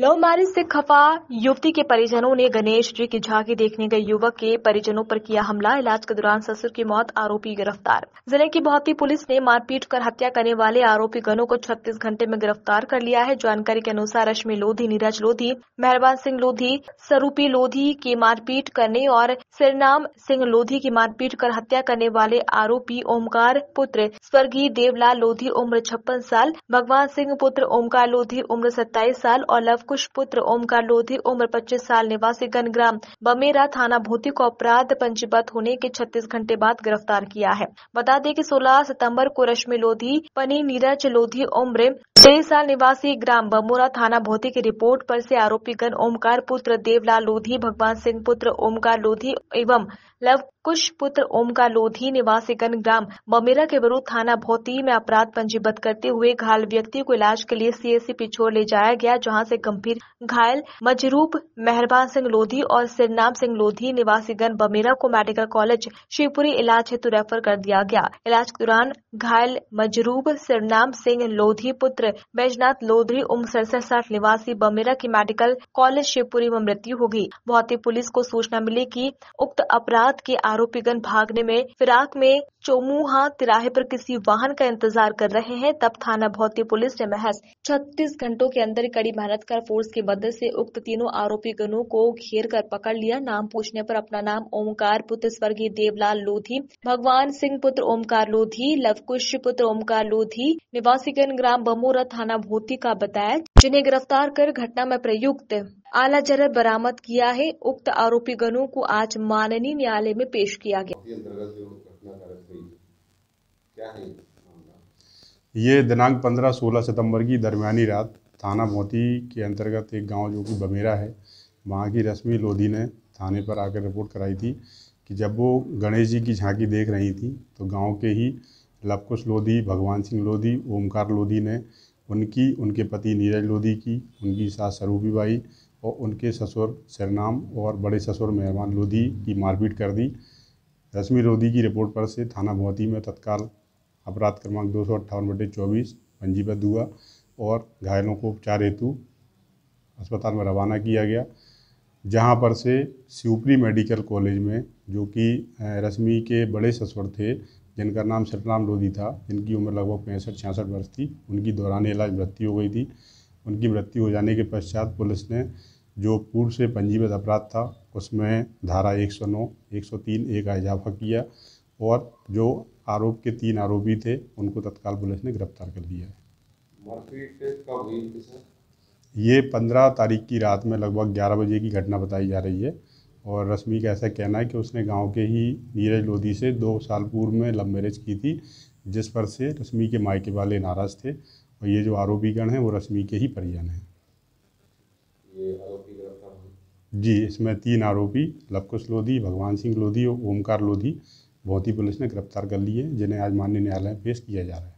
love marriage से खफा युवती के परिजनों ने गणेश जी की झांकी देखने गए युवक के परिजनों पर किया हमला इलाज के दौरान ससुर की मौत आरोपी गिरफ्तार जिले की भौती पुलिस ने मारपीट कर हत्या करने वाले आरोपी गनों को 36 घंटे में गिरफ्तार कर लिया है जानकारी के अनुसार रश्मि लोधी नीरज लोधी मेहरबान सिंह लोधी स्वरूपी लोधी की मारपीट करने और सिरनाम सिंह लोधी की मारपीट कर हत्या करने वाले आरोपी ओमकार पुत्र स्वर्गीय देवलाल लोधी उम्र छप्पन साल भगवान सिंह पुत्र ओमकार लोधी उम्र सत्ताईस साल और लव कुश पुत्र ओमकार लोधी उम्र 25 साल निवासी गनग्राम बमेरा थाना भोती को अपराध पंजीबद्ध होने के 36 घंटे बाद गिरफ्तार किया है बता दें कि 16 सितंबर को रश्मि लोधी पनी नीरज लोधी उम्र तेईस साल निवासी ग्राम बमोरा थाना भोती की रिपोर्ट पर से आरोपी गण ओमकार पुत्र देवलाल लोधी भगवान सिंह पुत्र ओमकार लोधी एवं लव कुश पुत्र का लोधी निवासी ग्राम बमेरा के विरुद्ध थाना भोती में अपराध पंजीबद्ध करते हुए घायल व्यक्ति को इलाज के लिए सीएससी पिछोर ले जाया गया जहां से गंभीर घायल मजरूप मेहरबान सिंह लोधी और सिरनाम सिंह लोधी निवासी गन बमेरा को मेडिकल कॉलेज शिवपुरी इलाज हेतु रेफर कर दिया गया इलाज के दौरान घायल मजरूब सिरनाम सिंह लोधी पुत्र बैजनाथ लोधी उम्र सड़सठ साठ निवासी बमेरा की मेडिकल कॉलेज शिवपुरी में मृत्यु होगी भौती पुलिस को सूचना मिली की उक्त अपराध के आरोप आरोपीगण भागने में फिराक में चोमुहा तिराहे पर किसी वाहन का इंतजार कर रहे हैं तब थाना भौती पुलिस ने महज 36 घंटों के अंदर कड़ी मेहनत कर फोर्स की मदद से उक्त तीनों आरोपी गणों को घेर कर पकड़ लिया नाम पूछने पर अपना नाम ओमकार पुत्र स्वर्गीय देवलाल लोधी भगवान सिंह पुत्र ओमकार लोधी लवकुश पुत्र ओमकार लोधी निवासीगण ग्राम बमोरा थाना भोती का बताया जिन्हें गिरफ्तार कर घटना में प्रयुक्त आला जरब बरामद किया है उक्त आरोपी गनों को आज माननीय न्यायालय में पेश किया गया ये दिनांक 15-16 सितंबर की दरमियानी रात थाना मोती के अंतर्गत एक गांव जो कि बमेरा है वहाँ की रश्मि लोधी ने थाने पर आकर रिपोर्ट कराई थी कि जब वो गणेश जी की झांकी देख रही थी तो गांव के ही लवकुश लोधी भगवान सिंह लोधी ओमकार लोधी ने उनकी उनके पति नीरज लोधी की उनकी सास स्वरूपी बाई और उनके ससुर सरनाम और बड़े ससुर मेहरबान लोधी की मारपीट कर दी रश्मि लोधी की रिपोर्ट पर से थाना भौती में तत्काल अपराध क्रमांक दो सौ अट्ठावन बटे चौबीस पंजीबद्ध हुआ और घायलों को उपचार हेतु अस्पताल में रवाना किया गया जहां पर से सुपरी मेडिकल कॉलेज में जो कि रश्मि के बड़े ससुर थे जिनका नाम सतनाम लोधी था जिनकी उम्र लगभग पैंसठ छियासठ वर्ष थी उनकी दौरान इलाज मृत्यु हो गई थी उनकी मृत्यु हो जाने के पश्चात पुलिस ने जो पूर्व से पंजीबद्ध अपराध था उसमें धारा 109, 103 एक का इजाफा किया और जो आरोप के तीन आरोपी थे उनको तत्काल पुलिस ने गिरफ्तार कर लिया है ये पंद्रह तारीख की रात में लगभग ग्यारह बजे की घटना बताई जा रही है और रश्मि का ऐसा कहना है कि उसने गांव के ही नीरज लोधी से दो साल पूर्व में लव मैरिज की थी जिस पर से रश्मि के मायके वाले नाराज़ थे और ये जो आरोपीगण हैं वो रश्मि के ही परिजन हैं जी इसमें तीन आरोपी लवकुश लोधी भगवान सिंह लोधी और ओमकार लोधी भौती पुलिस ने गिरफ्तार कर लिए जिन्हें आज माननीय न्यायालय में पेश किया जा रहा है